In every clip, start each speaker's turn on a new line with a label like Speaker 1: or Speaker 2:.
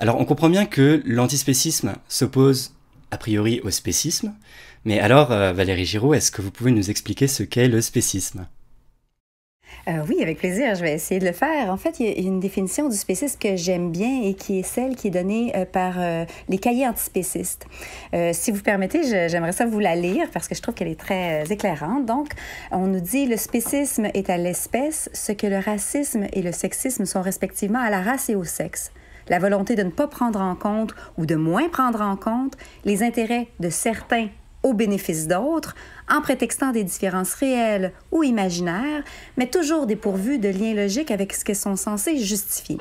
Speaker 1: Alors on comprend bien que l'antispécisme s'oppose a priori au spécisme, mais alors euh, Valérie Giraud, est-ce que vous pouvez nous expliquer ce qu'est le spécisme euh, oui, avec plaisir, je vais essayer de le faire. En fait, il y a une définition du spécisme que j'aime bien et qui est celle qui est donnée euh, par les cahiers antispécistes. si vous permettez, j'aimerais ça vous la lire parce que je trouve qu'elle est très éclairante. Donc, on nous dit le spécisme est à l'espèce ce que le racisme et le sexisme sont respectivement à la race et au sexe la volonté de ne pas prendre en compte ou de moins prendre en compte les intérêts de certains au bénéfice d'autres, en prétextant des différences réelles ou imaginaires, mais toujours dépourvues de liens logiques avec ce qu'elles sont censées justifier.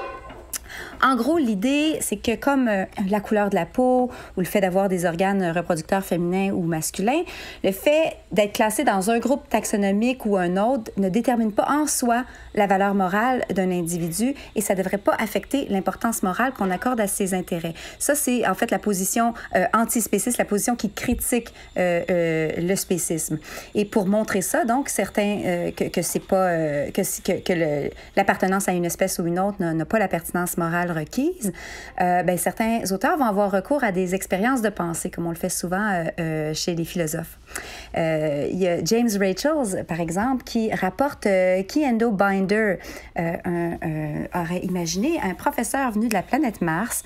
Speaker 1: En gros, l'idée, c'est que comme euh, la couleur de la peau ou le fait d'avoir des organes reproducteurs féminins ou masculins, le fait d'être classé dans un groupe taxonomique ou un autre ne détermine pas en soi la valeur morale d'un individu et ça ne devrait pas affecter l'importance morale qu'on accorde à ses intérêts. Ça, c'est en fait la position euh, antispéciste, la position qui critique euh, le spécisme. Et pour montrer ça, donc, certains que, c'est pas que, que l'appartenance à une espèce ou une autre n'a pas la pertinence morale requises, euh, ben, certains auteurs vont avoir recours à des expériences de pensée, comme on le fait souvent euh, euh, chez les philosophes. il y a James Rachels, par exemple, qui rapporte qu'Endo Binder aurait imaginé un professeur venu de la planète Mars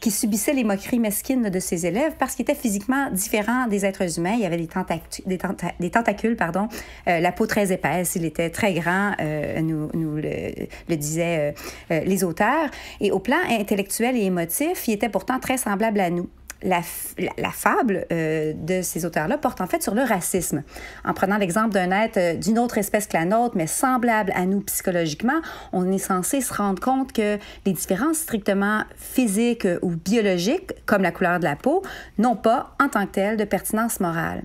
Speaker 1: qui subissait les moqueries mesquines de ses élèves parce qu'il était physiquement différent des êtres humains. Il avait des, tentacules, pardon, euh, la peau très épaisse, il était très grand, euh, nous, le, disaient euh, les auteurs. Et au plan intellectuel et émotif, il était pourtant très semblable à nous la, fable euh, de ces auteurs-là porte en fait sur le racisme. En prenant l'exemple d'un être euh, d'une autre espèce que la nôtre, mais semblable à nous psychologiquement, on est censé se rendre compte que les différences strictement physiques ou biologiques, comme la couleur de la peau, n'ont pas, en tant que telles, de pertinence morale.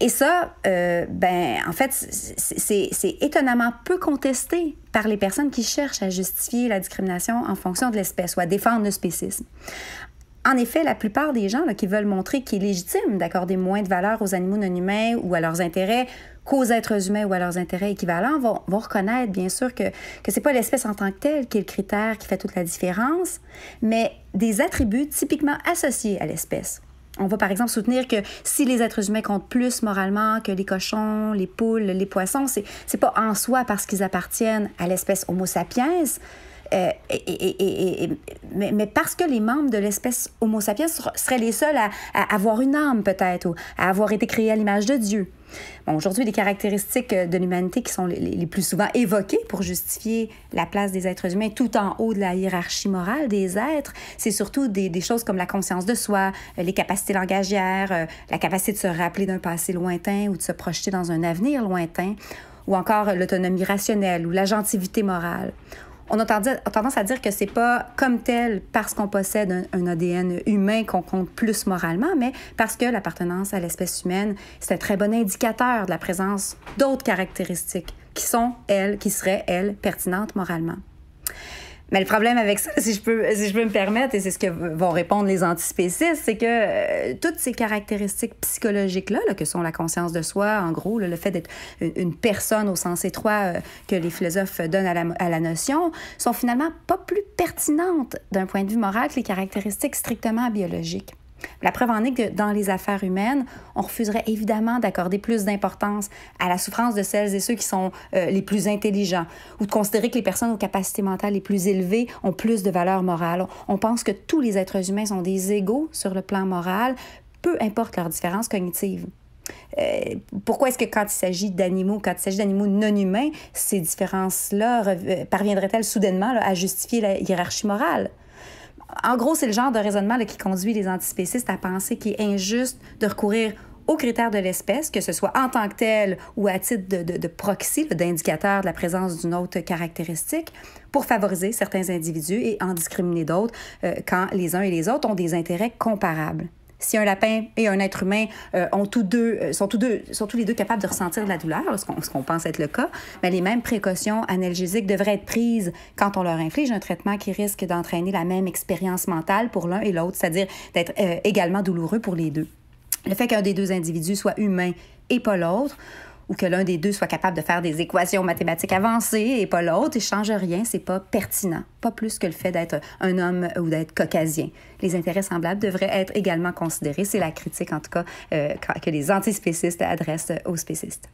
Speaker 1: Et ça, euh, ben, en fait, c'est étonnamment peu contesté par les personnes qui cherchent à justifier la discrimination en fonction de l'espèce ou à défendre le spécisme. En effet, la plupart des gens qui veulent montrer qu'il est légitime d'accorder moins de valeur aux animaux non humains ou à leurs intérêts qu'aux êtres humains ou à leurs intérêts équivalents vont, reconnaître, bien sûr, que ce n'est pas l'espèce en tant que telle qui est le critère qui fait toute la différence, mais des attributs typiquement associés à l'espèce. On va par exemple soutenir que si les êtres humains comptent plus moralement que les cochons, les poules, les poissons, c'est, c'est pas en soi parce qu'ils appartiennent à l'espèce Homo sapiens, euh, mais, parce que les membres de l'espèce Homo sapiens seraient les seuls à, avoir une âme peut-être, ou à avoir été créés à l'image de Dieu. Aujourd'hui, les caractéristiques de l'humanité qui sont les, plus souvent évoquées pour justifier la place des êtres humains tout en haut de la hiérarchie morale des êtres, c'est surtout des, choses comme la conscience de soi, euh, les capacités langagières, euh, la capacité de se rappeler d'un passé lointain ou de se projeter dans un avenir lointain, ou encore l'autonomie rationnelle ou la gentilité morale on a tendance à dire que c'est pas comme tel parce qu'on possède un, ADN humain qu'on compte plus moralement, mais parce que l'appartenance à l'espèce humaine, c'est un très bon indicateur de la présence d'autres caractéristiques qui sont, elles, qui seraient, elles, pertinentes moralement. Mais le problème avec ça, si je peux, me permettre, et c'est ce que vont répondre les antispécistes, c'est que euh, toutes ces caractéristiques psychologiques-là, que sont la conscience de soi, en gros, le fait d'être une, personne au sens étroit euh, que les philosophes donnent à la, notion, sont finalement pas plus pertinentes d'un point de vue moral que les caractéristiques strictement biologiques. La preuve en est que dans les affaires humaines, on refuserait évidemment d'accorder plus d'importance à la souffrance de celles et ceux qui sont euh, les plus intelligents ou de considérer que les personnes aux capacités mentales les plus élevées ont plus de valeur morale. On pense que tous les êtres humains sont des égaux sur le plan moral, peu importe leurs différences cognitives. Euh, pourquoi est-ce que quand il s'agit d'animaux, quand il s'agit d'animaux non humains, ces différences-là euh, parviendraient-elles soudainement à justifier la hiérarchie morale? En gros, c'est le genre de raisonnement qui conduit les antispécistes à penser qu'il est injuste de recourir aux critères de l'espèce, que ce soit en tant que tel ou à titre de, proxy, d'indicateur de la présence d'une autre caractéristique, pour favoriser certains individus et en discriminer d'autres euh, quand les uns et les autres ont des intérêts comparables si un lapin et un être humain euh, ont euh, tous deux, sont, tous deux, sont les deux capables de ressentir de la douleur, ce qu'on pense être le cas, mais ben, les mêmes précautions analgésiques devraient être prises quand on leur inflige un traitement qui risque d'entraîner la même expérience mentale pour l'un et l'autre, c'est-à-dire d'être euh, également douloureux pour les deux. Le fait qu'un des deux individus soit humain et pas l'autre, ou que l'un des deux soit capable de faire des équations mathématiques avancées et pas l'autre, et change rien, c'est pas pertinent, pas plus que le fait d'être un homme ou d'être caucasien. Les intérêts semblables devraient être également considérés, c'est la critique en tout cas euh, que les antispécistes adressent aux spécistes.